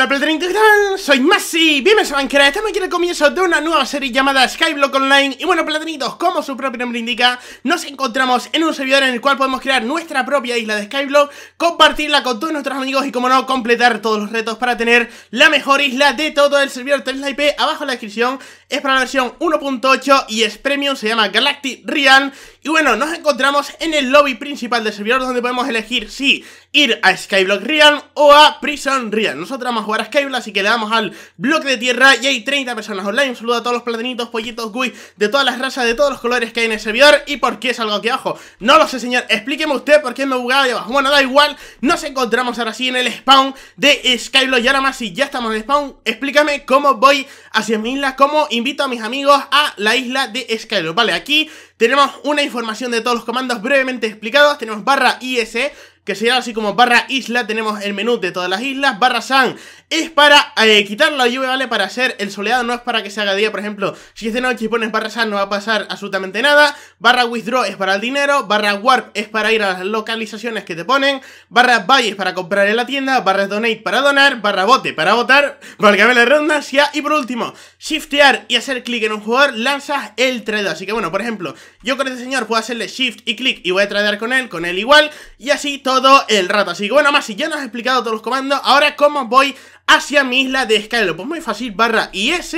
Hola ¿qué soy Masi, bienvenidos a Bankera, estamos aquí en el comienzo de una nueva serie llamada Skyblock Online Y bueno platinitos, como su propio nombre indica, nos encontramos en un servidor en el cual podemos crear nuestra propia isla de Skyblock Compartirla con todos nuestros amigos y como no, completar todos los retos para tener la mejor isla de todo el servidor la IP Abajo en la descripción, es para la versión 1.8 y es premium, se llama Galactic Real. Y bueno, nos encontramos en el lobby principal del servidor donde podemos elegir si ir a Skyblock Realm o a Prison Realm. Nosotros vamos a jugar a Skyblock, así que le damos al bloque de tierra y hay 30 personas online. Un saludo a todos los platinitos, pollitos, gui, de todas las razas, de todos los colores que hay en el servidor. ¿Y por qué es algo aquí abajo? No lo sé, señor. Explíqueme usted por qué me bugado ahí abajo. Bueno, da igual. Nos encontramos ahora sí en el spawn de Skyblock. Y ahora más, si ya estamos en el spawn, explícame cómo voy hacia mi isla, cómo invito a mis amigos a la isla de Skyblock. Vale, aquí tenemos una información de todos los comandos brevemente explicados. Tenemos barra IS, e, que se así como barra isla, tenemos el menú de todas las islas, barra San, es para eh, quitar la lluvia, ¿vale? Para hacer el soleado, no es para que se haga día, por ejemplo, si es de noche y pones barra sal no va a pasar absolutamente nada, barra withdraw es para el dinero, barra warp es para ir a las localizaciones que te ponen, barra buy es para comprar en la tienda, barra donate para donar, barra bote para votar, valgame la redundancia, y por último, shiftear y hacer clic en un jugador, lanzas el trade, así que bueno, por ejemplo, yo con este señor puedo hacerle shift y clic y voy a tradear con él, con él igual, y así todo el rato, así que bueno, más si ya nos has explicado todos los comandos, ahora cómo voy hacia mi isla de Skylo. Pues muy fácil, barra IS.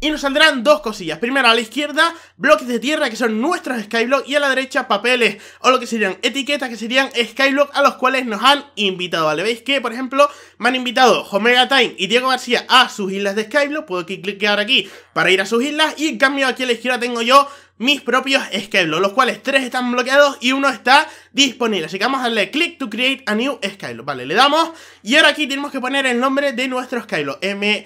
Y nos saldrán dos cosillas. Primero, a la izquierda, bloques de tierra, que son nuestros Skyblock, y a la derecha, papeles, o lo que serían etiquetas, que serían Skyblock, a los cuales nos han invitado, ¿vale? Veis que, por ejemplo, me han invitado Homega Time y Diego García a sus islas de Skyblock. Puedo clicar aquí para ir a sus islas, y en cambio aquí a la izquierda tengo yo mis propios Skyblock, los cuales tres están bloqueados y uno está disponible. Así que vamos a darle click to create a new Skyblock. Vale, le damos y ahora aquí tenemos que poner el nombre de nuestro Skyblock. M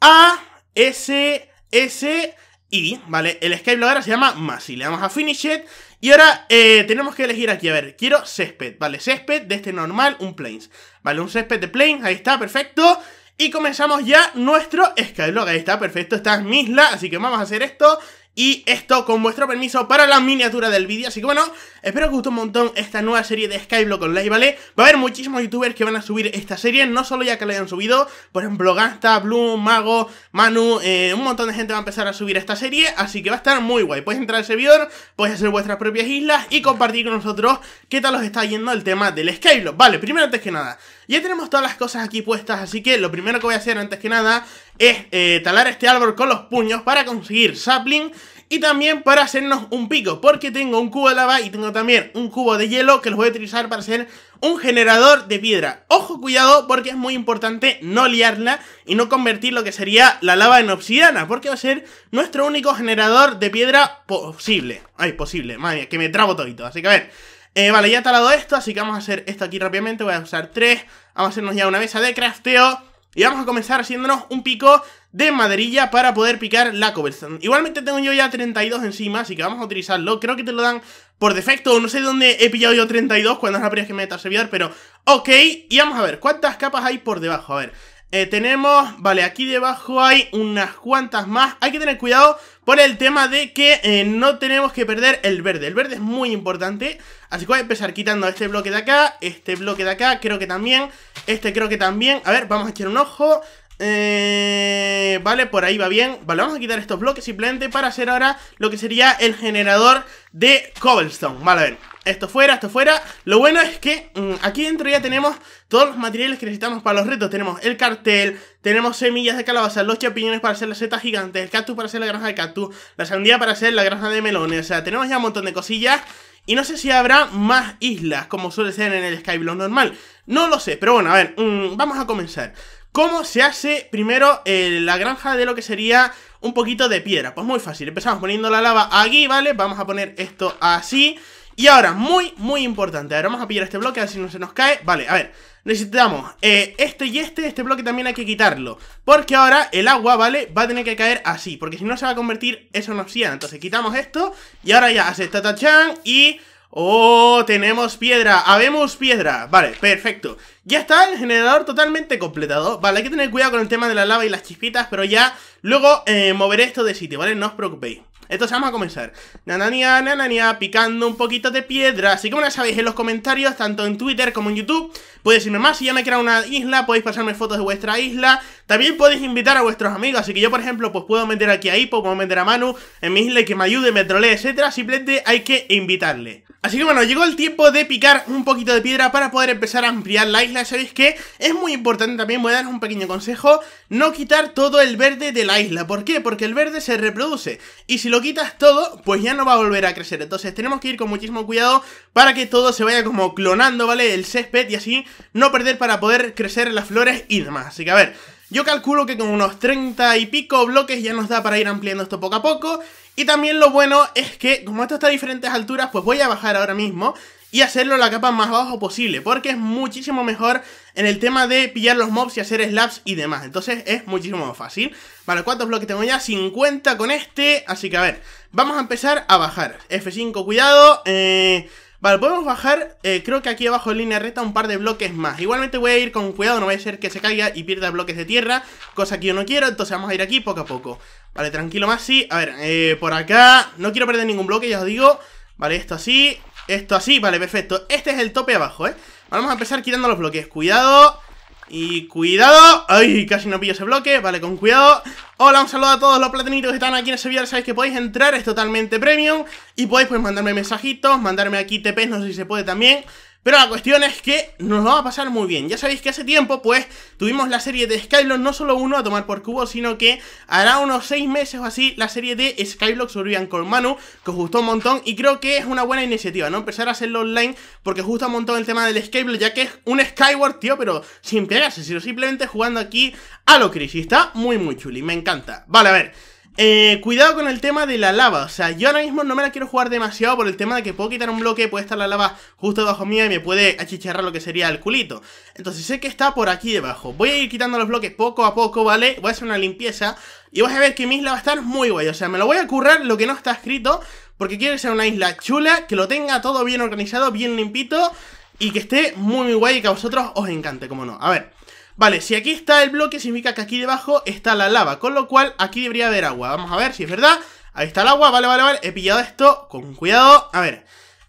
A S S I, ¿vale? El Skyblock ahora se llama Masi. Le damos a Finish It y ahora eh, tenemos que elegir aquí, a ver, quiero césped, ¿vale? Césped de este normal, un Planes. ¿vale? Un césped de Plains, ahí está, perfecto. Y comenzamos ya nuestro Skyblock, ahí está, perfecto, está en misla, así que vamos a hacer esto y esto con vuestro permiso para la miniatura del vídeo Así que bueno, espero que os guste un montón esta nueva serie de Skyblock Online, ¿vale? Va a haber muchísimos youtubers que van a subir esta serie No solo ya que la hayan subido Por ejemplo, Gasta, Bloom, Mago, Manu eh, Un montón de gente va a empezar a subir esta serie Así que va a estar muy guay Podéis entrar al servidor, podéis hacer vuestras propias islas Y compartir con nosotros qué tal os está yendo el tema del Skyblock Vale, primero antes que nada ya tenemos todas las cosas aquí puestas, así que lo primero que voy a hacer antes que nada es eh, talar este árbol con los puños para conseguir sapling y también para hacernos un pico, porque tengo un cubo de lava y tengo también un cubo de hielo que los voy a utilizar para hacer un generador de piedra. Ojo, cuidado, porque es muy importante no liarla y no convertir lo que sería la lava en obsidiana, porque va a ser nuestro único generador de piedra posible. Ay, posible, madre que me trabo todito. Así que a ver... Eh, vale, ya he talado esto, así que vamos a hacer esto aquí rápidamente. Voy a usar tres. Vamos a hacernos ya una mesa de crafteo. Y vamos a comenzar haciéndonos un pico de maderilla para poder picar la cobblestone. Igualmente tengo yo ya 32 encima, así que vamos a utilizarlo. Creo que te lo dan por defecto, no sé dónde he pillado yo 32 cuando es la primera que me he servidor, pero ok. Y vamos a ver, ¿cuántas capas hay por debajo? A ver, eh, tenemos, vale, aquí debajo hay unas cuantas más. Hay que tener cuidado por el tema de que eh, no tenemos que perder el verde. El verde es muy importante, así que voy a empezar quitando este bloque de acá, este bloque de acá, creo que también, este creo que también. A ver, vamos a echar un ojo. Eh, vale, por ahí va bien Vale, vamos a quitar estos bloques simplemente para hacer ahora lo que sería el generador de cobblestone Vale, a ver esto fuera, esto fuera. Lo bueno es que mm, aquí dentro ya tenemos todos los materiales que necesitamos para los retos. Tenemos el cartel, tenemos semillas de calabaza, los champiñones para hacer la seta gigante, el cactus para hacer la granja de cactus, la sandía para hacer la granja de melones. O sea, tenemos ya un montón de cosillas. Y no sé si habrá más islas, como suele ser en el Skyblock normal. No lo sé, pero bueno, a ver, mm, vamos a comenzar. ¿Cómo se hace primero eh, la granja de lo que sería un poquito de piedra? Pues muy fácil, empezamos poniendo la lava aquí, ¿vale? Vamos a poner esto así... Y ahora, muy, muy importante. Ahora vamos a pillar este bloque, a ver si no se nos cae. Vale, a ver. Necesitamos eh, este y este. Este bloque también hay que quitarlo. Porque ahora el agua, ¿vale? Va a tener que caer así. Porque si no se va a convertir eso en obsidiana. Entonces quitamos esto. Y ahora ya hace tatachan y... ¡Oh! Tenemos piedra, habemos piedra Vale, perfecto Ya está el generador totalmente completado Vale, hay que tener cuidado con el tema de la lava y las chispitas Pero ya luego eh, moveré esto de sitio, ¿vale? No os preocupéis entonces vamos a comenzar. Nanania, nanania, picando un poquito de piedra. Así como ya sabéis, en los comentarios, tanto en Twitter como en YouTube, podéis decirme más. Si ya me he creado una isla, podéis pasarme fotos de vuestra isla. También podéis invitar a vuestros amigos. Así que yo, por ejemplo, pues puedo meter aquí a puedo meter a Manu en mi isla que me ayude, me trolee, etcétera. Simplemente hay que invitarle. Así que bueno, llegó el tiempo de picar un poquito de piedra para poder empezar a ampliar la isla. Sabéis que es muy importante también, voy a daros un pequeño consejo, no quitar todo el verde de la isla. ¿Por qué? Porque el verde se reproduce. Y si lo quitas todo, pues ya no va a volver a crecer. Entonces tenemos que ir con muchísimo cuidado para que todo se vaya como clonando, ¿vale? El césped y así no perder para poder crecer las flores y demás. Así que a ver... Yo calculo que con unos 30 y pico bloques ya nos da para ir ampliando esto poco a poco. Y también lo bueno es que, como esto está a diferentes alturas, pues voy a bajar ahora mismo y hacerlo la capa más bajo posible, porque es muchísimo mejor en el tema de pillar los mobs y hacer slaps y demás. Entonces es muchísimo más fácil. Vale, ¿cuántos bloques tengo ya? 50 con este, así que a ver, vamos a empezar a bajar. F5, cuidado, eh... Vale, podemos bajar, eh, creo que aquí abajo en línea recta un par de bloques más Igualmente voy a ir con cuidado, no vaya a ser que se caiga y pierda bloques de tierra Cosa que yo no quiero, entonces vamos a ir aquí poco a poco Vale, tranquilo más, sí, a ver, eh, por acá No quiero perder ningún bloque, ya os digo Vale, esto así, esto así, vale, perfecto Este es el tope abajo, eh Vamos a empezar quitando los bloques, cuidado y cuidado, ay, casi no pillo ese bloque Vale, con cuidado Hola, un saludo a todos los platinitos que están aquí en ese vídeo Sabéis que podéis entrar, es totalmente premium Y podéis pues mandarme mensajitos, mandarme aquí TP, no sé si se puede también pero la cuestión es que nos va a pasar muy bien. Ya sabéis que hace tiempo, pues, tuvimos la serie de Skyblock, no solo uno a tomar por cubo, sino que hará unos 6 meses o así la serie de Skyblock sobre con Manu, que os gustó un montón y creo que es una buena iniciativa, ¿no? Empezar a hacerlo online porque os gusta un montón el tema del Skyblock, ya que es un Skyward, tío, pero sin pegarse, sino simplemente jugando aquí a lo crisis. Está muy, muy chuli, me encanta. Vale, a ver. Eh, cuidado con el tema de la lava, o sea, yo ahora mismo no me la quiero jugar demasiado por el tema de que puedo quitar un bloque, puede estar la lava justo debajo mía y me puede achicharrar lo que sería el culito Entonces sé que está por aquí debajo, voy a ir quitando los bloques poco a poco, ¿vale? Voy a hacer una limpieza y vas a ver que mi isla va a estar muy guay, o sea, me lo voy a currar lo que no está escrito Porque quiero que sea una isla chula, que lo tenga todo bien organizado, bien limpito y que esté muy, muy guay y que a vosotros os encante, como no A ver, Vale, si aquí está el bloque, significa que aquí debajo está la lava, con lo cual aquí debería haber agua. Vamos a ver si es verdad. Ahí está el agua, vale, vale, vale. He pillado esto con cuidado. A ver,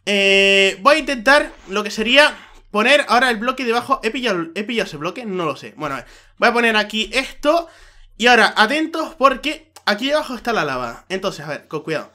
eh, voy a intentar lo que sería poner ahora el bloque debajo. ¿He pillado, ¿He pillado ese bloque? No lo sé. Bueno, a ver, voy a poner aquí esto. Y ahora, atentos porque aquí debajo está la lava. Entonces, a ver, con cuidado.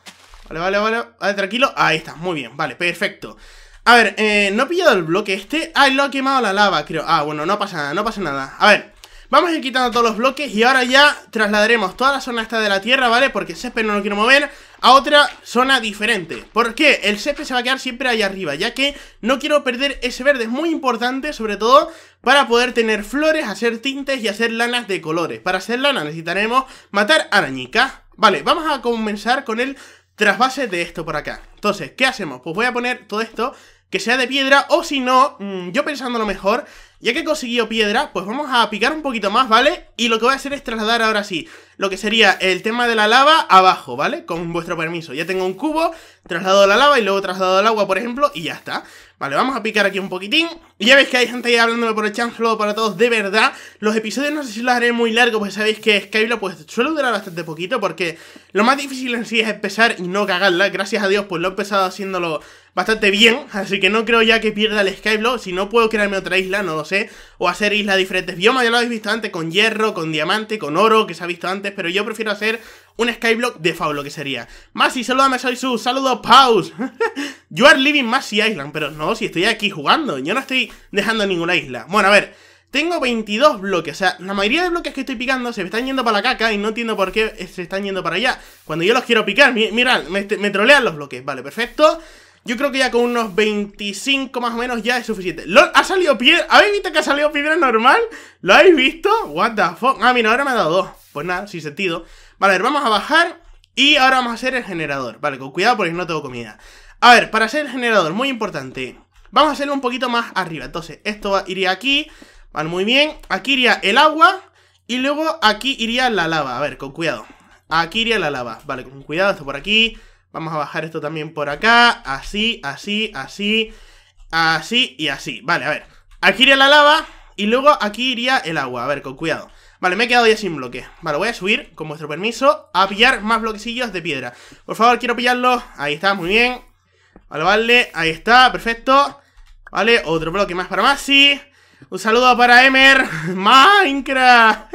Vale, vale, vale, vale, tranquilo. Ahí está, muy bien, vale, perfecto. A ver, eh, no he pillado el bloque este. Ah, lo ha quemado la lava, creo. Ah, bueno, no pasa nada, no pasa nada. A ver, vamos a ir quitando todos los bloques y ahora ya trasladaremos toda la zona esta de la tierra, ¿vale? Porque el césped no lo quiero mover a otra zona diferente. ¿Por qué? El césped se va a quedar siempre ahí arriba, ya que no quiero perder ese verde. Es muy importante, sobre todo, para poder tener flores, hacer tintes y hacer lanas de colores. Para hacer lana necesitaremos matar arañicas. Vale, vamos a comenzar con el trasvase de esto por acá. Entonces, ¿qué hacemos? Pues voy a poner todo esto que sea de piedra o si no, mm, yo pensando lo mejor, ya que he conseguido piedra, pues vamos a picar un poquito más, ¿vale? Y lo que voy a hacer es trasladar ahora sí lo que sería el tema de la lava abajo, ¿vale? Con vuestro permiso. Ya tengo un cubo, traslado la lava y luego traslado el agua, por ejemplo, y ya está. Vale, vamos a picar aquí un poquitín. Y ya veis que hay gente ahí hablándome por el chat, solo para todos, de verdad. Los episodios no sé si los haré muy largos, pues sabéis que Skype pues suele durar bastante poquito, porque lo más difícil en sí es empezar y no cagarla. Gracias a Dios, pues lo he empezado haciéndolo bastante bien, así que no creo ya que pierda el Skyblock, si no puedo crearme otra isla, no lo sé, o hacer islas diferentes biomas, ya lo habéis visto antes, con hierro, con diamante, con oro, que se ha visto antes, pero yo prefiero hacer un skyblock de Fau, que sería. Masi, salúdame, soy su, saludo, Paus. you are living Masi Island, pero no, si estoy aquí jugando, yo no estoy dejando ninguna isla. Bueno, a ver, tengo 22 bloques, o sea, la mayoría de bloques que estoy picando se me están yendo para la caca y no entiendo por qué se están yendo para allá. Cuando yo los quiero picar, mirad, me, trolean los bloques, vale, perfecto. Yo creo que ya con unos 25 más o menos ya es suficiente. ¿Lo, ¿Ha salido piedra? ¿Habéis visto que ha salido piedra normal? ¿Lo habéis visto? What the fuck? Ah, mira, ahora me ha dado dos. Pues nada, sin sentido. Vale, vamos a bajar y ahora vamos a hacer el generador. Vale, con cuidado porque no tengo comida. A ver, para hacer el generador, muy importante. Vamos a hacerlo un poquito más arriba. Entonces, esto iría aquí. Vale, muy bien. Aquí iría el agua. Y luego aquí iría la lava. A ver, con cuidado. Aquí iría la lava. Vale, con cuidado, esto por aquí. Vamos a bajar esto también por acá. Así, así, así. Así y así. Vale, a ver. Aquí iría la lava. Y luego aquí iría el agua. A ver, con cuidado. Vale, me he quedado ya sin bloque Vale, voy a subir, con vuestro permiso A pillar más bloquecillos de piedra Por favor, quiero pillarlos, ahí está, muy bien Vale, vale, ahí está, perfecto Vale, otro bloque más para Masi Un saludo para Emer Minecraft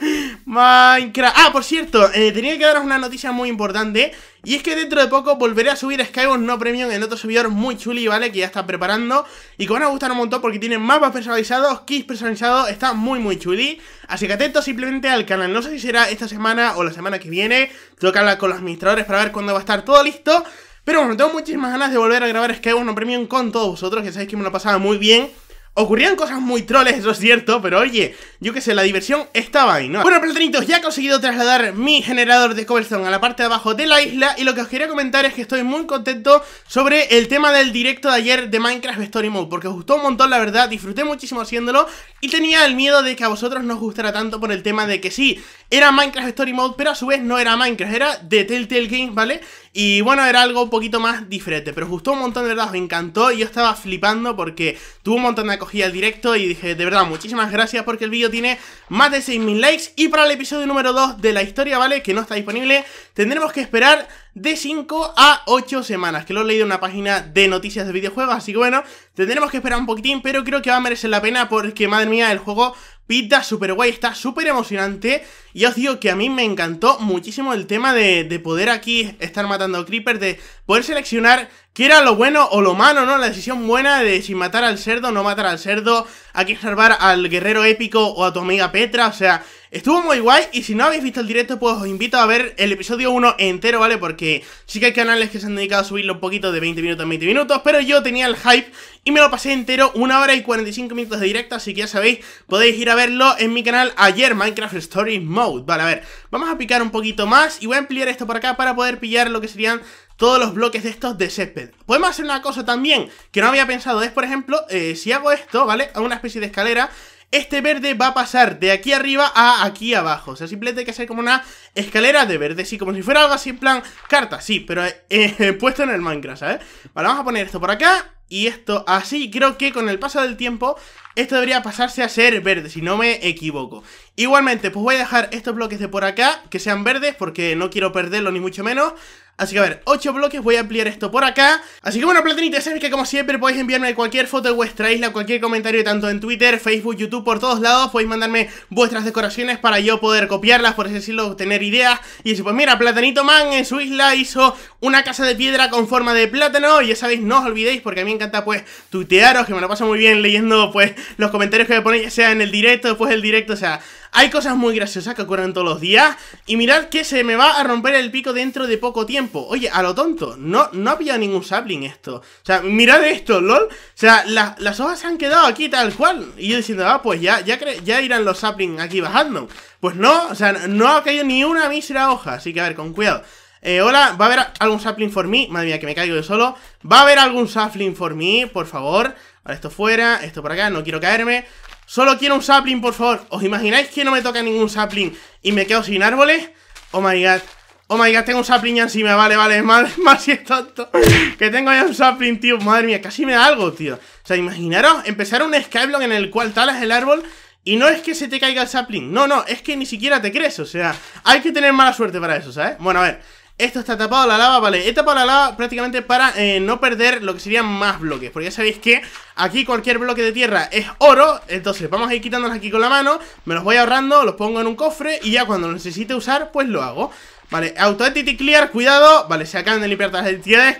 Minecraft Ah, por cierto, eh, tenía que daros una noticia muy importante y es que dentro de poco volveré a subir Skyward no premium en otro subidor muy chuli, ¿vale? Que ya está preparando y que van a gustar un montón porque tiene mapas personalizados, kits personalizados, está muy muy chuli. Así que atento simplemente al canal, no sé si será esta semana o la semana que viene, tengo que hablar con los administradores para ver cuándo va a estar todo listo. Pero bueno, tengo muchísimas ganas de volver a grabar Skyward no premium con todos vosotros, que sabéis que me lo pasaba muy bien. Ocurrían cosas muy troles, eso es cierto, pero oye, yo que sé, la diversión estaba ahí, ¿no? Bueno, platanitos, ya he conseguido trasladar mi generador de cobblestone a la parte de abajo de la isla y lo que os quería comentar es que estoy muy contento sobre el tema del directo de ayer de Minecraft Story Mode, porque os gustó un montón, la verdad, disfruté muchísimo haciéndolo y tenía el miedo de que a vosotros no os gustara tanto por el tema de que sí, era Minecraft Story Mode, pero a su vez no era Minecraft, era de Telltale Games, ¿vale? Y bueno, era algo un poquito más diferente, pero gustó un montón, de verdad, me encantó y yo estaba flipando porque tuvo un montón de acogida directo y dije, de verdad, muchísimas gracias porque el vídeo tiene más de 6.000 likes y para el episodio número 2 de la historia, ¿vale? Que no está disponible, tendremos que esperar de 5 a 8 semanas, que lo he leído en una página de noticias de videojuegos, así que bueno, tendremos que esperar un poquitín, pero creo que va a merecer la pena porque, madre mía, el juego Pita súper guay, está súper emocionante. Y os digo que a mí me encantó muchísimo el tema de, de poder aquí estar matando creepers, de poder seleccionar que era lo bueno o lo malo, ¿no? La decisión buena de si matar al cerdo o no matar al cerdo, A salvar al guerrero épico o a tu amiga Petra, o sea, estuvo muy guay y si no habéis visto el directo pues os invito a ver el episodio 1 entero, ¿vale? Porque sí que hay canales que se han dedicado a subirlo un poquito de 20 minutos en 20 minutos, pero yo tenía el hype y me lo pasé entero, una hora y 45 minutos de directo, así que ya sabéis, podéis ir a verlo en mi canal ayer, Minecraft Story Mode. Vale, a ver, vamos a picar un poquito más y voy a ampliar esto por acá para poder pillar lo que serían todos los bloques de estos de césped. Podemos hacer una cosa también que no había pensado, es por ejemplo, eh, si hago esto, ¿vale? A una especie de escalera, este verde va a pasar de aquí arriba a aquí abajo. O sea, simplemente hay que hacer como una escalera de verde, sí, como si fuera algo así en plan carta, sí, pero eh, puesto en el Minecraft, ¿sabes? Vale, vamos a poner esto por acá y esto así. Creo que con el paso del tiempo esto debería pasarse a ser verde, si no me equivoco. Igualmente, pues voy a dejar estos bloques de por acá que sean verdes porque no quiero perderlo ni mucho menos. Así que a ver, 8 bloques, voy a ampliar esto por acá Así que bueno, ya sabéis que como siempre podéis enviarme cualquier foto de vuestra isla Cualquier comentario, tanto en Twitter, Facebook, YouTube, por todos lados Podéis mandarme vuestras decoraciones para yo poder copiarlas, por así decirlo, tener ideas Y decir, pues mira, Platanito Man en su isla hizo una casa de piedra con forma de plátano Y ya sabéis, no os olvidéis, porque a mí me encanta pues tuitearos Que me lo paso muy bien leyendo pues los comentarios que me ponéis, ya sea en el directo, después pues, el directo, o sea... Hay cosas muy graciosas que ocurren todos los días y mirad que se me va a romper el pico dentro de poco tiempo. Oye, a lo tonto, no, no ha pillado ningún sapling esto. O sea, mirad esto, lol. O sea, las hojas se han quedado aquí tal cual. Y yo diciendo, ah, pues ya, ya, ya irán los saplings aquí bajando. Pues no, o sea, no ha caído ni una mísera hoja. Así que a ver, con cuidado. Eh, hola, ¿va a haber algún sapling por mí, Madre mía, que me caigo de solo. ¿Va a haber algún sapling por mí Por favor. Ahora esto fuera, esto por acá, no quiero caerme. Solo quiero un sapling, por favor. ¿Os imagináis que no me toca ningún sapling y me quedo sin árboles? Oh my god. Oh my god, tengo un sapling ya encima, vale, vale, mal, más si es tonto Que tengo ya un sapling, tío, madre mía, casi me da algo, tío O sea, imaginaros empezar un skyblock en el cual talas el árbol Y no es que se te caiga el sapling, no, no, es que ni siquiera te crees, o sea Hay que tener mala suerte para eso, ¿sabes? Bueno, a ver, esto está tapado la lava, vale, he tapado la lava prácticamente para eh, no perder lo que serían más bloques Porque ya sabéis que aquí cualquier bloque de tierra es oro Entonces vamos a ir quitándolos aquí con la mano, me los voy ahorrando, los pongo en un cofre Y ya cuando lo necesite usar, pues lo hago Vale, auto entity clear, cuidado Vale, se acaban de limpiar todas las entidades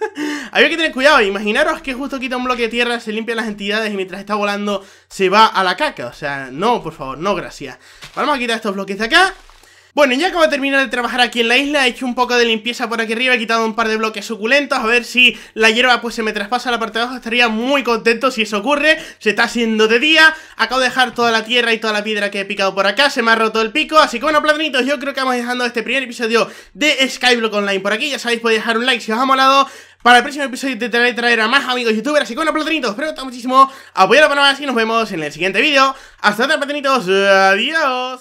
Había que tener cuidado, imaginaros que justo quita un bloque de tierra Se limpian las entidades y mientras está volando se va a la caca O sea, no, por favor, no, gracias Vamos a quitar estos bloques de acá bueno, ya acabo de terminar de trabajar aquí en la isla, he hecho un poco de limpieza por aquí arriba, he quitado un par de bloques suculentos, a ver si la hierba pues se me traspasa a la parte de abajo, estaría muy contento si eso ocurre, se está haciendo de día, acabo de dejar toda la tierra y toda la piedra que he picado por acá, se me ha roto el pico, así que bueno, platanitos, yo creo que vamos dejando este primer episodio de Skyblock Online por aquí, ya sabéis, podéis dejar un like si os ha molado, para el próximo episodio intentaré traer a más amigos youtubers, así que bueno, platanitos, espero que muchísimo, apoyar para más y nos vemos en el siguiente vídeo, hasta otra platanitos, adiós.